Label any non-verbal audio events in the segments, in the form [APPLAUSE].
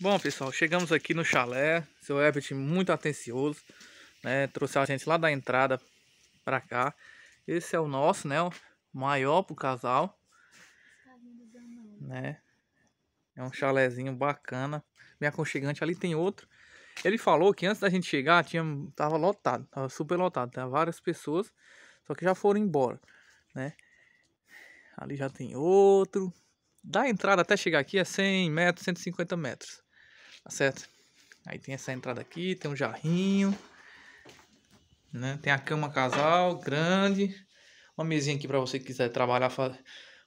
Bom, pessoal, chegamos aqui no chalé. Seu Herbert muito atencioso, né? Trouxe a gente lá da entrada para cá. Esse é o nosso, né? O maior pro casal. Né? É um chalézinho bacana, bem aconchegante. Ali tem outro. Ele falou que antes da gente chegar, tinha, tava lotado, tava super lotado. Tinha várias pessoas, só que já foram embora, né? Ali já tem outro. Da entrada até chegar aqui é 100 metros, 150 metros. Tá certo? Aí tem essa entrada aqui, tem um jarrinho. Né? Tem a cama casal, grande. Uma mesinha aqui para você que quiser trabalhar, fa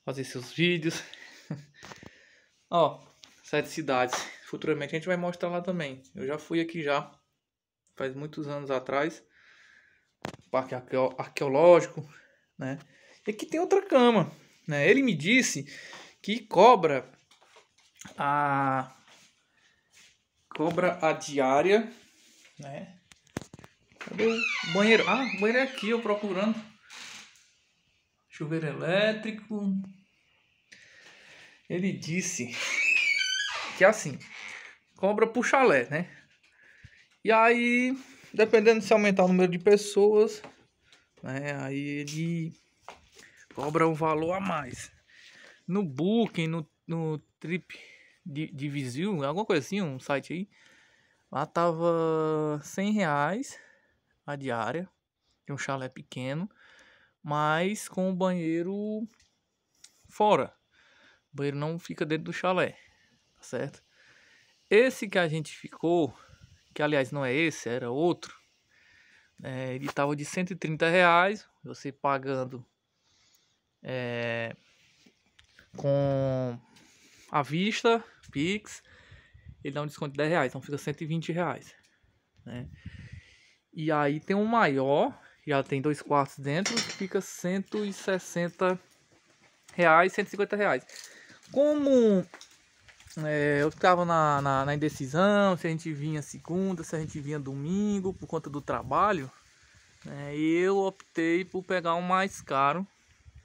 fazer seus vídeos. [LAUGHS] Ó, sete cidades. Futuramente a gente vai mostrar lá também. Eu já fui aqui já. Faz muitos anos atrás. Parque arqueo arqueológico, né? E aqui tem outra cama, né? Ele me disse que cobra a cobra a diária, né? Cadê o banheiro? Ah, o banheiro é aqui, eu procurando. Chuveiro elétrico. Ele disse [LAUGHS] que é assim, cobra por chalé, né? E aí, dependendo se aumentar o número de pessoas, né? Aí ele cobra um valor a mais. No Booking, no, no Trip de, de Visio, alguma coisa assim, um site aí. Lá tava 100 reais a diária, de um chalé pequeno, mas com o banheiro fora. O banheiro não fica dentro do chalé, tá certo? Esse que a gente ficou, que aliás não é esse, era outro, é, ele tava de 130 reais, você pagando é, com a vista Pix, ele dá um desconto de 10 reais, então fica 120 reais, né? E aí tem um maior, já tem dois quartos dentro, que fica 160 reais, 150 reais. Como é, eu ficava na, na, na, indecisão se a gente vinha segunda, se a gente vinha domingo, por conta do trabalho, né, eu optei por pegar o um mais caro,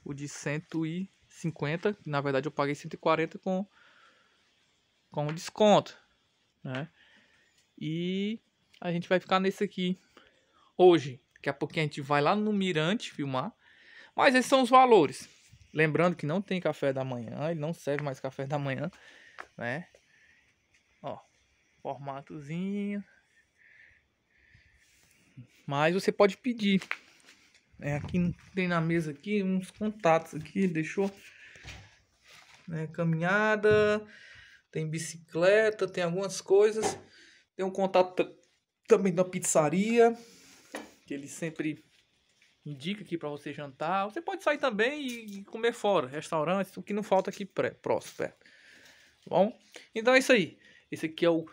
o de 150, na verdade eu paguei 140 com como desconto, né? E a gente vai ficar nesse aqui hoje. Daqui a pouquinho a gente vai lá no Mirante filmar. Mas esses são os valores. Lembrando que não tem café da manhã, ele não serve mais café da manhã, né? Ó, formatozinho. Mas você pode pedir. É, aqui tem na mesa aqui uns contatos aqui, deixou né, caminhada, tem bicicleta, tem algumas coisas. Tem um contato também da pizzaria, que ele sempre indica aqui para você jantar. Você pode sair também e comer fora, restaurantes, o que não falta aqui próximo, é. Bom, então é isso aí. Esse aqui é o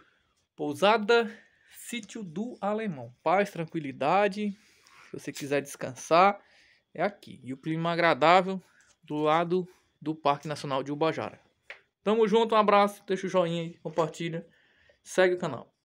Pousada Sítio do Alemão. Paz, tranquilidade. Se você quiser descansar, é aqui. E o clima agradável do lado do Parque Nacional de Ubajara. Tamo junto, um abraço, deixa o joinha aí, compartilha, segue o canal.